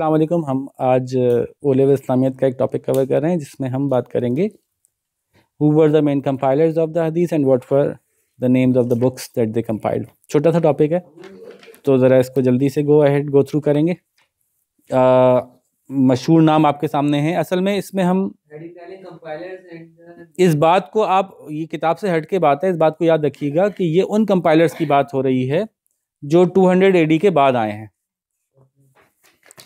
अल्लाम हम आज ओलेव इस्लामियत का एक टॉपिक कवर कर रहे हैं जिसमें हम बात करेंगे who were the main compilers of the hadith and what were the names of the books that they compiled छोटा सा टॉपिक है तो ज़रा इसको जल्दी से गो अहेड गो थ्रू करेंगे मशहूर नाम आपके सामने हैं असल में इसमें हम इस बात को आप ये किताब से हट के बात है इस बात को याद रखिएगा कि ये उन कंपाइलर्स की बात हो रही है जो ए डी के बाद आए हैं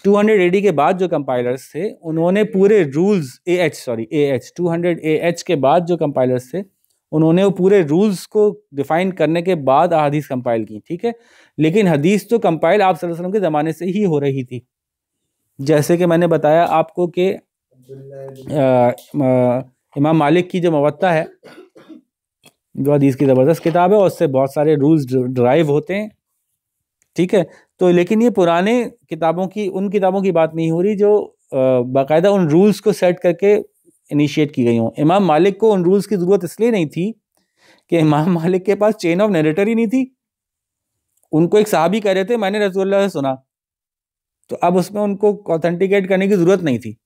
टू हंड्रेड के बाद जो कंपाइलर्स थे उन्होंने पूरे rules A H sorry A H two hundred A H के बाद जो कंपाइलर्स थे उन्होंने वो पूरे रूल्स को डिफाइन करने के बाद अदीस कंपाइल की ठीक है लेकिन हदीस तो कंपाइल आप सल्लल्लाहु अलैहि वसल्लम के ज़माने से ही हो रही थी जैसे कि मैंने बताया आपको कि इमाम मालिक की जो मवत्ता है जो हदीस की ज़बरदस्त किताब है उससे बहुत सारे रूल्स ड्राइव होते हैं ठीक है तो लेकिन ये पुराने किताबों की उन किताबों की बात नहीं हो रही जो बाकायदा उन रूल्स को सेट करके इनिशिएट की गई हों इमाम मालिक को उन रूल्स की ज़रूरत इसलिए नहीं थी कि इमाम मालिक के पास चेन ऑफ नरेटर ही नहीं थी उनको एक साहबी कह रहे थे मैंने रसोल्ला से सुना तो अब उसमें उनको ऑथेंटिकेट करने की ज़रूरत नहीं थी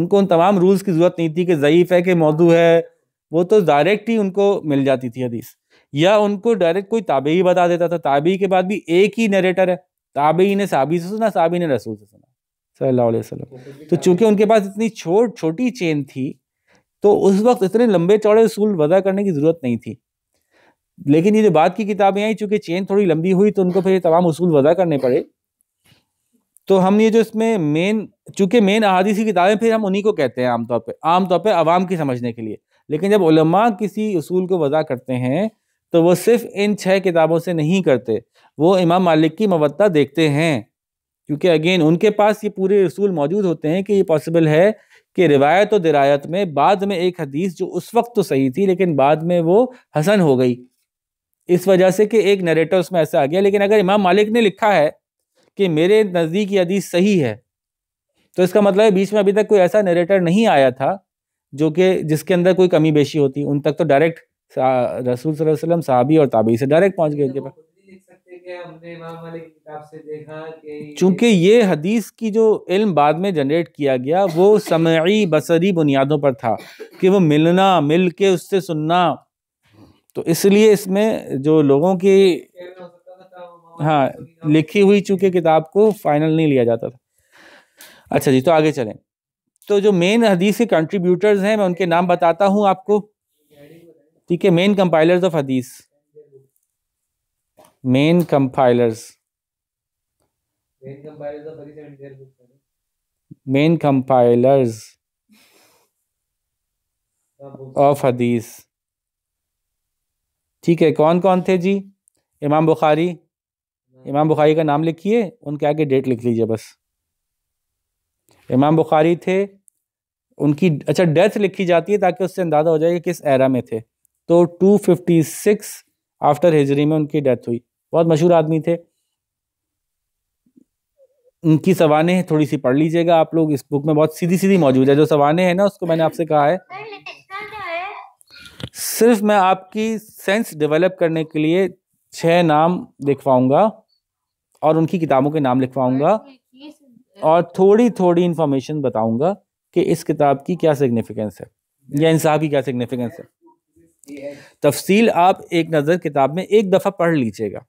उनको उन तमाम रूल्स की ज़रूरत नहीं थी कि ज़यीफ़ है कि मौजू है वो तो डायरेक्ट ही उनको मिल जाती थी हदीस या उनको डायरेक्ट कोई ताबे ही बता देता था ताबे के बाद भी एक ही नरेटर है ताबी ने साबी से सुना साबी ने रसूल से सुना सल्लल्लाहु अलैहि वसल्लम तो चूंकि उनके पास इतनी छोट छोटी चेन थी तो उस वक्त इतने लंबे चौड़े रसूल वदा करने की ज़रूरत नहीं थी लेकिन ये जो बाद की किताबें आई चूँकि चेन थोड़ी लंबी हुई तो उनको फिर ये तमाम उसूल वजह करने पड़े तो हम ये जो इसमें मेन चूँकि मेन अहादीस की किताबें फिर हम उन्हीं को कहते हैं आमतौर पर आमतौर पर आवाम की समझने के लिए लेकिन जब उलमा किसी उसूल को वजह करते हैं तो वो सिर्फ इन छः किताबों से नहीं करते वो इमाम मालिक की मवत्ता देखते हैं क्योंकि अगेन उनके पास ये पूरे रसूल मौजूद होते हैं कि ये पॉसिबल है कि रिवायत और दिरायत में बाद में एक हदीस जो उस वक्त तो सही थी लेकिन बाद में वो हसन हो गई इस वजह से कि एक नरेटर उसमें ऐसा आ गया लेकिन अगर इमाम मालिक ने लिखा है कि मेरे नज़दीक ये हदीस सही है तो इसका मतलब है बीच में अभी तक कोई ऐसा नरेटर नहीं आया था जो कि जिसके अंदर कोई कमी बेशी होती उन तक तो डायरेक्ट रसूल वसल्लम साहबी और ताबी से डायरेक्ट पहुँच गए उनके पास चूंकि ये हदीस की जो इल्म बाद में जनरेट किया गया वो समयी बसरी बुनियादों पर था कि वो मिलना मिल के उससे सुनना तो इसलिए इसमें जो लोगों की हाँ लिखी हुई चूंकि किताब को फाइनल नहीं लिया जाता था अच्छा जी तो आगे चलें तो जो मेन हदीस के कंट्रीब्यूटर्स हैं मैं उनके नाम बताता हूँ आपको ठीक है main compilers of hadith main compilers main compilers, of hadith ठीक है कौन कौन थे जी इमाम बुखारी इमाम बुखारी का नाम लिखिए उनके आगे डेट लिख लीजिए बस इमाम बुखारी थे उनकी अच्छा डेथ लिखी जाती है ताकि उससे अंदाज़ा हो जाए कि किस एरा में थे तो 256 आफ्टर हिजरी में उनकी डेथ हुई बहुत मशहूर आदमी थे उनकी सवाने हैं थोड़ी सी पढ़ लीजिएगा आप लोग इस बुक में बहुत सीधी सीधी मौजूद है जो सवाने हैं ना उसको मैंने आपसे कहा है सिर्फ मैं आपकी सेंस डेवलप करने के लिए छह नाम लिखवाऊंगा और उनकी किताबों के नाम लिखवाऊंगा और थोड़ी थोड़ी इंफॉर्मेशन बताऊंगा कि इस किताब की क्या सिग्निफिकेंस है या इंसाफ की क्या सिग्निफिकेंस है तफसील आप एक नज़र किताब में एक दफ़ा पढ़ लीजिएगा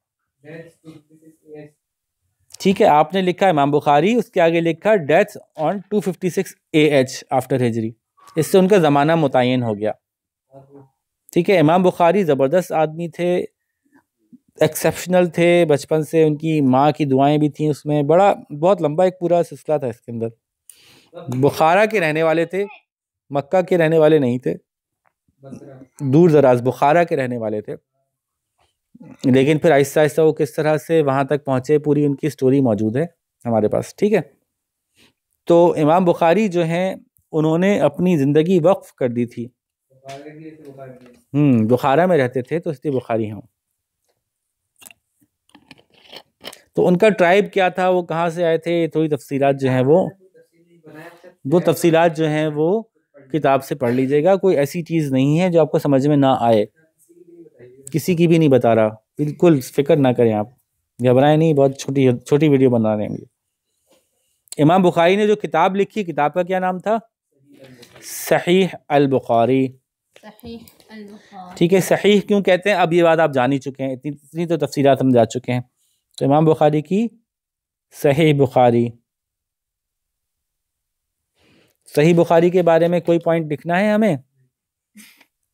ठीक है आपने लिखा इमाम बुखारी उसके आगे लिखा death on 256 H after Hijri इससे उनका ज़माना मुतन हो गया ठीक है इमाम बुखारी ज़बरदस्त आदमी थे एक्सेप्शनल थे बचपन से उनकी माँ की दुआएं भी थी उसमें बड़ा बहुत लंबा एक पूरा सिलसिला था इसके अंदर बुखारा के रहने वाले थे मक्का के रहने वाले नहीं थे दूर दराज बुखारा के रहने वाले थे लेकिन फिर आहिस्ता आहिस्ता वो किस तरह से वहाँ तक पहुँचे पूरी उनकी स्टोरी मौजूद है हमारे पास ठीक है तो इमाम बुखारी जो हैं उन्होंने अपनी ज़िंदगी वक्फ कर दी थी हम्म बुखारा में रहते थे तो इसलिए बुखारी हैं तो उनका ट्राइब क्या था वो कहाँ से आए थे थोड़ी तफसीलात जो हैं वो वो तफसीलात जो हैं वो किताब से पढ़ लीजिएगा कोई ऐसी चीज़ नहीं है जो आपको समझ में ना आए किसी की भी नहीं बता रहा बिल्कुल फिक्र ना करें आप घबराएं नहीं बहुत छोटी छोटी वीडियो बना रहे हैं इमाम बुखारी ने जो किताब लिखी किताब का क्या नाम था सही अल बुखारी ठीक है सही क्यों कहते हैं अब ये बात आप जान ही चुके हैं इतनी इतनी तो तफसीत हम जा चुके हैं तो इमाम बुखारी की सही बुखारी सही बुखारी के बारे में कोई पॉइंट लिखना है हमें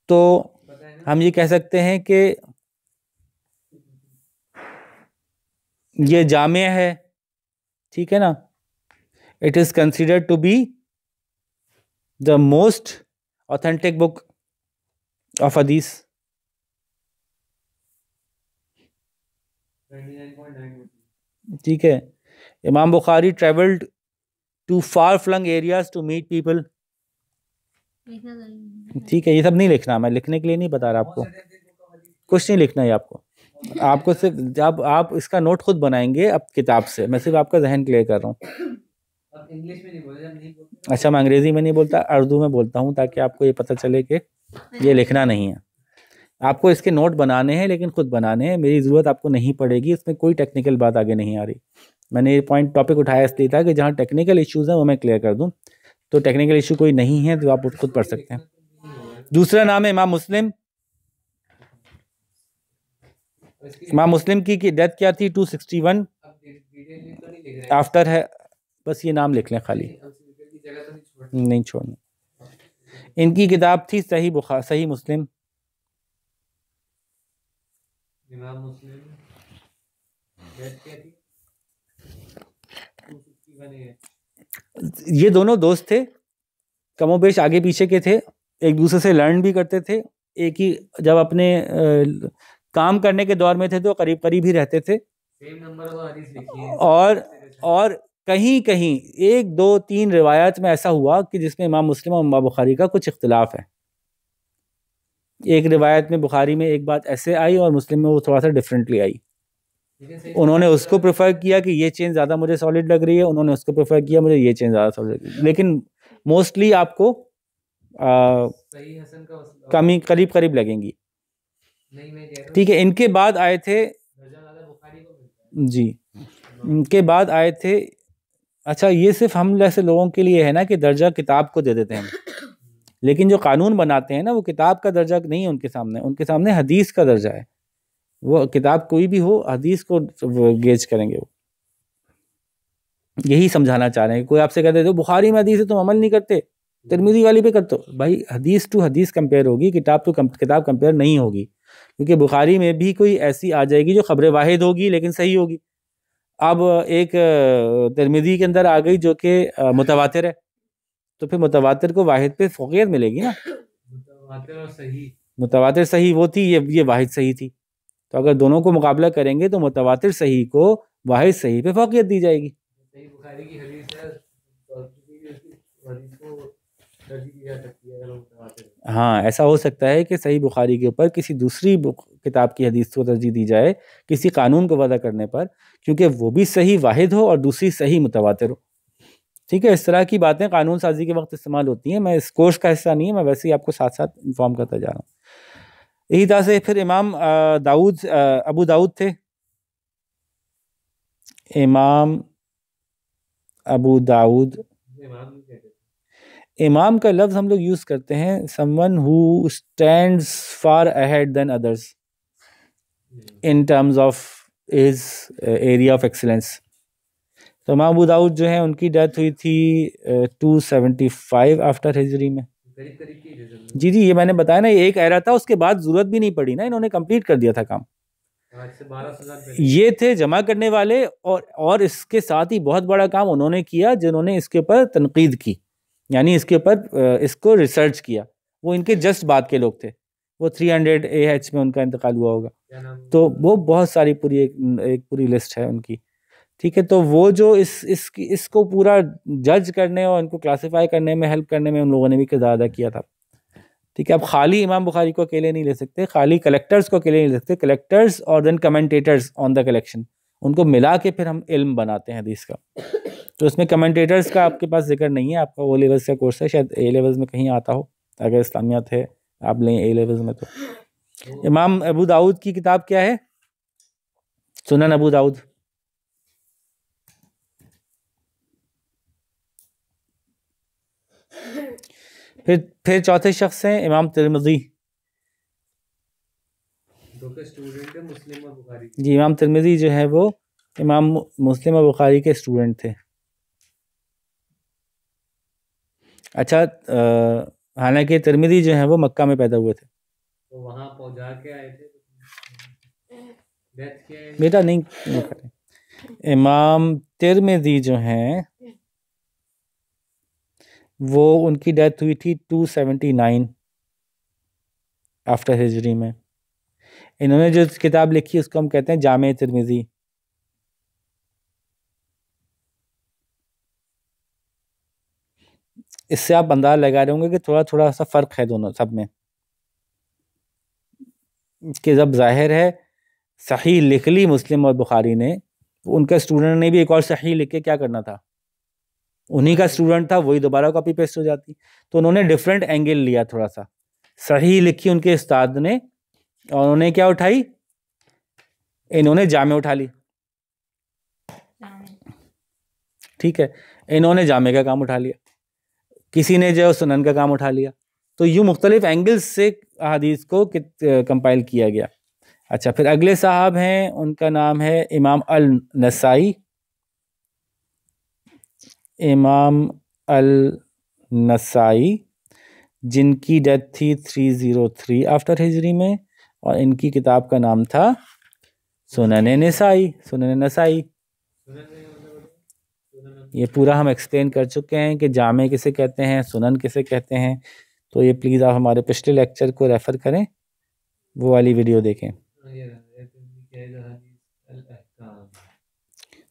तो हम ये कह सकते हैं कि ये जाम है ठीक है ना it is considered to be the most authentic book of hadith ठीक है Imam Bukhari travelled to far flung areas to meet people ठीक है ये सब नहीं लिखना मैं लिखने के लिए नहीं बता रहा आपको कुछ नहीं लिखना है आपको आपको सिर्फ जब आप इसका नोट खुद बनाएंगे अब किताब से मैं सिर्फ आपका जहन क्लियर कर रहा हूँ अच्छा मैं अंग्रेजी में नहीं बोलता उर्दू में बोलता हूँ ताकि आपको ये पता चले कि ये लिखना नहीं है आपको इसके नोट बनाने हैं लेकिन खुद बनाने हैं मेरी ज़रूरत आपको नहीं पड़ेगी इसमें कोई टेक्निकल बात आगे नहीं आ रही मैंने ये पॉइंट टॉपिक उठाया इसलिए था कि जहाँ टेक्निकल इश्यूज़ हैं वो मैं क्लियर कर दूँ तो टेक्निकल इशू कोई नहीं है तो आप खुद पढ़ सकते हैं दूसरा नाम है इमाम मुस्लिम इमाम मुस्लिम की, की डेथ क्या थी 261 आफ्टर है बस ये नाम लिख लें खाली नहीं छोड़ना इनकी किताब थी सही बुखार सही मुस्लिम ये दोनों दोस्त थे कमोबेश आगे पीछे के थे एक दूसरे से लर्न भी करते थे एक ही जब अपने आ, काम करने के दौर में थे तो करीब करीब ही रहते थे तो और और कहीं कहीं एक दो तीन रिवायत में ऐसा हुआ कि जिसमें इमाम मुस्लिम और इमाम बुखारी का कुछ इख्तलाफ है एक रिवायत में बुखारी में एक बात ऐसे आई और मुस्लिम में वो थोड़ा सा डिफरेंटली आई उन्होंने उसको प्रेफर किया कि ये चेन ज़्यादा मुझे सॉलिड लग रही है उन्होंने उसको प्रेफर किया मुझे ये चेन ज़्यादा सॉलिड लग रही है लेकिन मोस्टली आपको कमी करीब करीब लगेंगी ठीक है इनके बाद आए थे जी इनके बाद आए थे अच्छा ये सिर्फ हम जैसे लोगों के लिए है ना कि दर्जा किताब को दे देते हैं लेकिन जो कानून बनाते हैं ना वो किताब का दर्जा नहीं है उनके सामने उनके सामने हदीस का दर्जा है वो किताब कोई भी हो हदीस को गेज करेंगे वो यही समझाना चाह रहे हैं कोई आपसे कहते तो बुखारी में हदीस है तुम अमल नहीं करते तरमीजी वाली पे कर तो भाई हदीस टू हदीस कंपेयर होगी किताब टू किताब कंपेयर नहीं होगी क्योंकि बुखारी में भी कोई ऐसी आ जाएगी जो खबरें वाहिद होगी लेकिन सही होगी अब एक तरमीजी के अंदर आ गई जो कि मुतवातिर है तो फिर मुतवातिर को वाहिद पे फोकियत मिलेगी ना मुतवातिर सही मुतवातिर सही वो थी ये ये वाहिद सही थी तो अगर दोनों को मुकाबला करेंगे तो मुतवातिर सही को वाहिद सही पे फोकियत दी जाएगी हाँ ऐसा हो सकता है कि सही बुखारी के ऊपर किसी दूसरी किताब की हदीस को तरजीह दी जाए किसी कानून को वादा करने पर क्योंकि वो भी सही वाहिद हो और दूसरी सही मुतवा हो ठीक है इस तरह की बातें कानून साजी के वक्त इस्तेमाल होती हैं मैं इस कोर्स का हिस्सा नहीं है मैं वैसे ही आपको साथ साथ इन्फॉर्म करता जा रहा हूँ यही तरह से फिर इमाम दाऊद अबू दाऊद थे इमाम अबू दाऊद इमाम का लफ्ज़ हम लोग यूज़ करते हैं someone who stands far ahead than others in terms of his area of excellence तो इमाम अबू दाऊद जो है उनकी डेथ हुई थी two seventy five after Hijri में जी जी ये मैंने बताया ना ये एक एरा था उसके बाद जरूरत भी नहीं पड़ी ना इन्होंने कंप्लीट कर दिया था काम हाँ, ये थे जमा करने वाले और और इसके साथ ही बहुत बड़ा काम उन्होंने किया जिन्होंने इसके ऊपर तनकीद की यानी इसके ऊपर इसको रिसर्च किया वो इनके जस्ट बाद के लोग थे वो 300 हंड्रेड ए एच में उनका इंतकाल हुआ होगा तो वो बहुत सारी पूरी एक, एक पूरी लिस्ट है उनकी ठीक है तो वो जो इस इसकी इसको पूरा जज करने और इनको क्लासीफाई करने में हेल्प करने में उन लोगों ने भी किरदार अदा किया था ठीक है अब खाली इमाम बुखारी को अकेले नहीं ले सकते खाली कलेक्टर्स को अकेले नहीं ले सकते कलेक्टर्स और then commentators on the collection उनको मिला के फिर हम इल्म बनाते हैं हदीस का तो उसमें कमेंटेटर्स का आपके पास जिक्र नहीं है आपका वो लेवल्स का कोर्स है शायद ए लेवल्स में कहीं आता हो अगर इस्लामियात है आप लें ए लेवल्स में तो इमाम अबू दाऊद की किताब क्या है सुनन अबू दाऊद फिर फिर चौथे शख्स हैं इमाम तिरमजी जी इमाम तिरमिजी जो है वो इमाम मुस्लिम और बुखारी के स्टूडेंट थे अच्छा हालांकि तिरमिजी जो है वो मक्का में पैदा हुए थे तो वहां के आए थे हम्म। बेटा नहीं, नहीं इमाम तिरमिजी जो हैं वो उनकी डेथ हुई थी 279 आफ्टर हिजरी में इन्होंने जो किताब लिखी उसको हम कहते हैं जाम तिरमिज़ी इससे आप अंदाज लगा रहे होंगे कि थोड़ा थोड़ा सा फ़र्क है दोनों सब में कि जब जाहिर है सही लिख ली मुस्लिम और बुखारी ने उनके स्टूडेंट ने भी एक और सही लिख के क्या करना था उन्हीं का स्टूडेंट था वही दोबारा कॉपी पेस्ट हो जाती तो उन्होंने डिफरेंट एंगल लिया थोड़ा सा सही लिखी उनके उस्ताद ने और उन्होंने क्या उठाई इन्होंने जामे उठा ली ठीक है इन्होंने जामे का काम उठा लिया किसी ने जो सुनन का काम उठा लिया तो यूँ मुख्तलिफ एंगल्स से अदीस को कंपाइल किया गया अच्छा फिर अगले साहब हैं उनका नाम है इमाम अल नसाई इमाम अल नसाई जिनकी डेथ थी 303 आफ्टर हिजरी में और इनकी किताब का नाम था सुनन नसाई सुनन नसाई ये पूरा हम एक्सप्लेन कर चुके हैं कि जामे किसे कहते हैं सुनन किसे कहते हैं तो ये प्लीज़ आप हमारे पिछले लेक्चर को रेफ़र करें वो वाली वीडियो देखें तो तो तो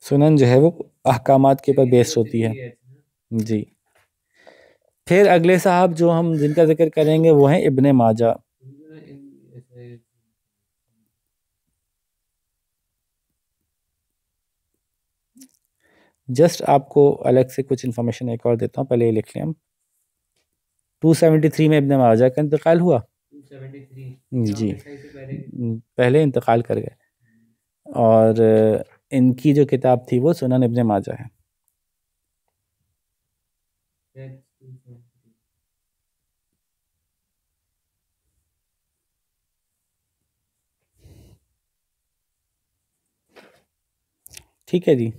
सुनन जो है वो अहकाम के ऊपर बेस्ड होती है जी फिर अगले साहब जो हम जिनका जिक्र करेंगे वो हैं इबन माजा जस्ट आपको अलग से कुछ इन्फॉर्मेशन एक और देता हूँ पहले ये लिख लें हम 273 में इब्ने माजा का इंतकाल हुआ 273 जी हाँ, पहले इंतकाल कर गए और इनकी जो किताब थी वो सुनन इब्ने माजा है ठीक है जी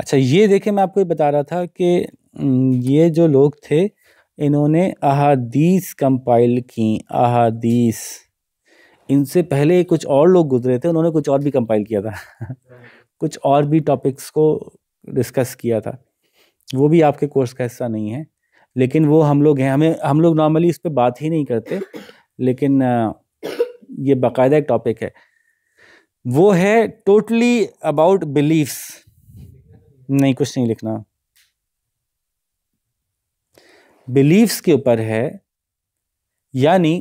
अच्छा ये देखे मैं आपको ये बता रहा था कि ये जो लोग थे इन्होंने अहादीस कंपाइल की अहादीस इनसे पहले कुछ और लोग गुजरे थे उन्होंने कुछ और भी कंपाइल किया था कुछ और भी टॉपिक्स को डिस्कस किया था वो भी आपके कोर्स का हिस्सा नहीं है लेकिन वो हम लोग हैं हमें हम लोग नॉर्मली इस पर बात ही नहीं करते लेकिन ये बाकायदा एक टॉपिक है वो है टोटली अबाउट बिलीफ्स नहीं कुछ नहीं लिखना बिलीव्स के ऊपर है यानी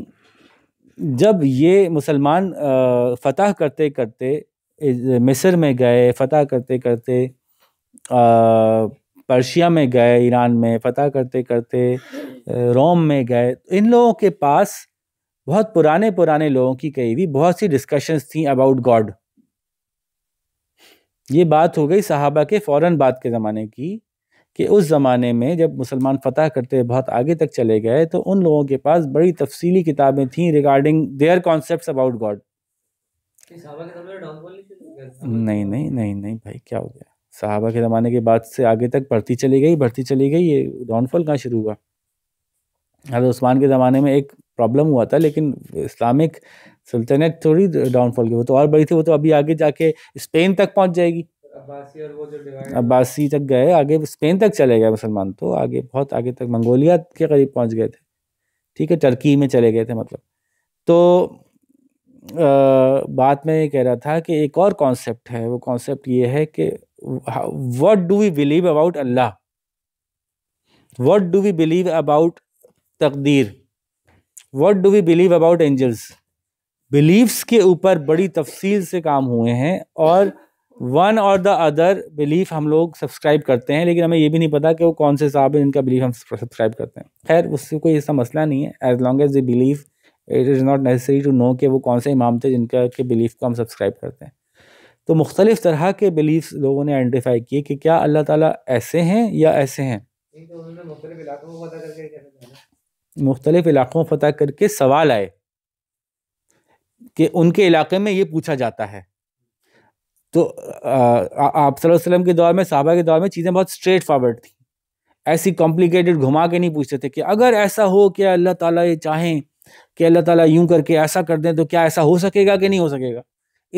जब ये मुसलमान फ़तह करते करते मिस्र में गए फ़तह करते करते पर्शिया में गए ईरान में फ़तह करते करते रोम में गए तो इन लोगों के पास बहुत पुराने पुराने लोगों की कई भी बहुत सी डिस्कशंस थी अबाउट गॉड ये बात हो गई साहबा के फ़ौरन बाद के ज़माने की कि उस ज़माने में जब मुसलमान फ़तह करते बहुत आगे तक चले गए तो उन लोगों के पास बड़ी तफसीली किताबें थीं regarding their concept about God नहीं नहीं नहीं नहीं भाई क्या हो गया साहबा के ज़माने के बाद से आगे तक बढ़ती चली गई बढ़ती चली गई ये डाउनफॉल कहाँ शुरू हुआ हजरत उस्मान के ज़माने में एक प्रॉब्लम हुआ था लेकिन इस्लामिक सल्तनत थोड़ी डाउनफॉल की वो तो और बड़ी थी वो तो अभी आगे जाके स्पेन तक पहुँच जाएगी अब्बासी तक गए आगे स्पेन तक चले गए मुसलमान तो आगे बहुत आगे तक मंगोलिया के करीब पहुंच गए थे ठीक है टर्की में चले गए थे मतलब तो आ, बात में ये कह रहा था कि एक और कॉन्सेप्ट है वो कॉन्सेप्ट ये है कि what do we believe about Allah what do we believe about taqdeer what do we believe about angels beliefs के ऊपर बड़ी तफसील से काम हुए हैं और वन और द अदर बिलीफ हम लोग सब्सक्राइब करते हैं लेकिन हमें ये भी नहीं पता कि वो कौन से हिसाब है जिनका बिलीफ हम सब्सक्राइब करते हैं खैर उससे कोई ऐसा मसला नहीं है as long as the belief it is not necessary to know कि वो कौन से इमाम थे जिनका के बिलीफ को हम सब्सक्राइब करते हैं तो मुख्तलिफ़ तरह के बिलीफ लोगों ने आइडेंटिफाई किए कि क्या अल्लाह ताला ऐसे हैं या ऐसे हैं मुख्तलिफ इलाक़ों को फतह करके सवाल आए कि उनके इलाके में ये पूछा जाता है तो आप सल्लम के दौर में साहबा के दौर में चीज़ें बहुत स्ट्रेट फॉरवर्ड थी ऐसी कॉम्प्लिकेटेड घुमा के नहीं पूछते थे कि अगर ऐसा हो कि अल्लाह ताला ये चाहें कि अल्लाह ताला यूं करके ऐसा कर दें तो क्या ऐसा हो सकेगा कि नहीं हो सकेगा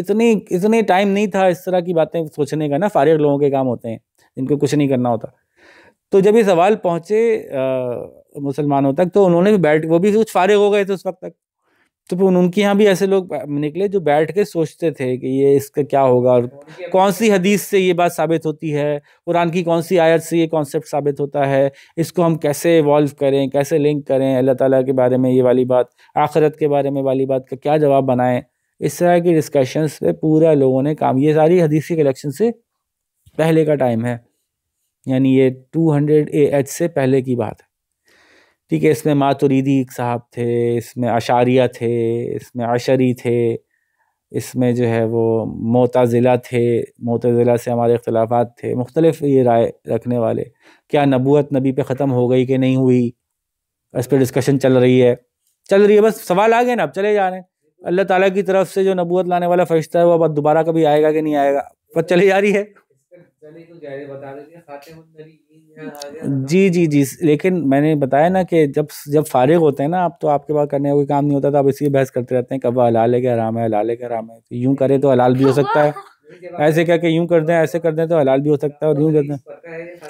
इतनी इतने टाइम नहीं था इस तरह की बातें सोचने का ना फारिग लोगों के काम होते हैं जिनको कुछ नहीं करना होता तो जब ये सवाल पहुँचे मुसलमानों तक तो उन्होंने भी बैठ वो भी कुछ फारिग हो गए थे उस वक्त तक तो फिर उनके यहाँ भी ऐसे लोग निकले जो बैठ के सोचते थे कि ये इसका क्या होगा और कौन सी हदीस से ये बात साबित होती है कुरान की कौन सी आयत से ये कॉन्सेप्ट साबित होता है इसको हम कैसे इवॉल्व करें कैसे लिंक करें अल्लाह ताला के बारे में ये वाली बात आखरत के बारे में वाली बात का क्या जवाब बनाएं इस तरह की डिस्कशंस पे पूरा लोगों ने काम ये सारी हदीस के कलेक्शन से पहले का टाइम है यानी ये टू हंड्रेड ए एच से पहले की बात है ठीक है इसमें मातुरीदी साहब थे इसमें अशारिया थे इसमें अशरी थे इसमें जो है वो मोताज़िला थे मोताज़िला से हमारे अख्तिलाफ़ थे मुख्तलिफ़ ये राय रखने वाले क्या नबूत नबी पे ख़त्म हो गई कि नहीं हुई इस पर डिस्कशन चल रही है चल रही है बस सवाल आ गए ना अब चले जा रहे हैं अल्लाह ताला की तरफ से जो नबूत लाने वाला फ़रिश्ता है वो अब दोबारा कभी आएगा कि नहीं आएगा बस चली जा रही है तो जी जी जी लेकिन मैंने बताया ना कि जब जब फारिग होते हैं ना आप तो आपके पास करने का कोई काम नहीं होता तो आप इसलिए बहस करते रहते हैं कब हलाल है क्या हराम है हलाल है क्या हराम है तो यूं करे तो हलाल भी हो सकता है ऐसे क्या कि यूं कर दें ऐसे कर दें तो हलाल भी हो सकता है और यूं कर दें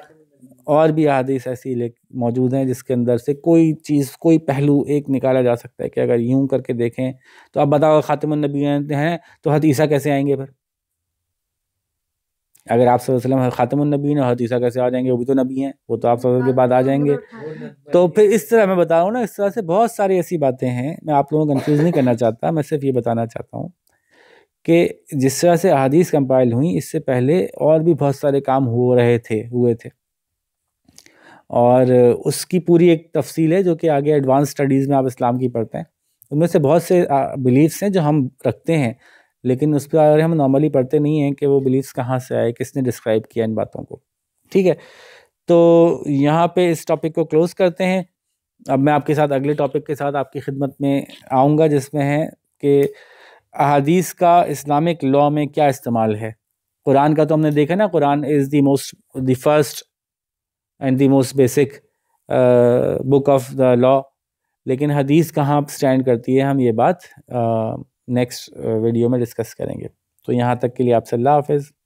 और भी अहादीस ऐसी मौजूद हैं जिसके अंदर से कोई चीज़ कोई पहलू एक निकाला जा सकता है कि अगर यूं करके देखें तो आप बताओ खातिम नबी हैं तो हदीसा कैसे आएंगे फिर अगर आप वसल्लम ख़ातमनबीन और हतीसा कैसे आ जाएंगे वो भी तो नबी हैं वो तो आप सब के बाद आ तो जाएंगे तो फिर इस तरह मैं बता रहा ना इस तरह से बहुत सारी ऐसी बातें हैं मैं आप लोगों को कन्फ्यूज़ नहीं करना चाहता मैं सिर्फ ये बताना चाहता हूँ कि जिस तरह से अदीस कंपाइल हुई इससे पहले और भी बहुत सारे काम हो रहे थे हुए थे और उसकी पूरी एक तफसील है जो कि आगे एडवांस स्टडीज़ में आप इस्लाम की पढ़ते हैं उनमें से बहुत से बिलीफ्स हैं जो हम रखते हैं लेकिन उस पर अगर हम नॉर्मली पढ़ते नहीं हैं कि वो बिलीव्स कहाँ से आए किसने डिस्क्राइब किया इन बातों को ठीक है तो यहाँ पे इस टॉपिक को क्लोज़ करते हैं अब मैं आपके साथ अगले टॉपिक के साथ आपकी खिदमत में आऊँगा जिसमें है कि अदीस का इस्लामिक लॉ में क्या इस्तेमाल है कुरान का तो हमने देखा ना Quran is the most the first and the most basic book of the law लेकिन हदीस कहाँ स्टैंड करती है हम ये बात नेक्स्ट वीडियो uh, में डिस्कस करेंगे तो यहाँ तक के लिए आपसे अल्लाह हाफिज़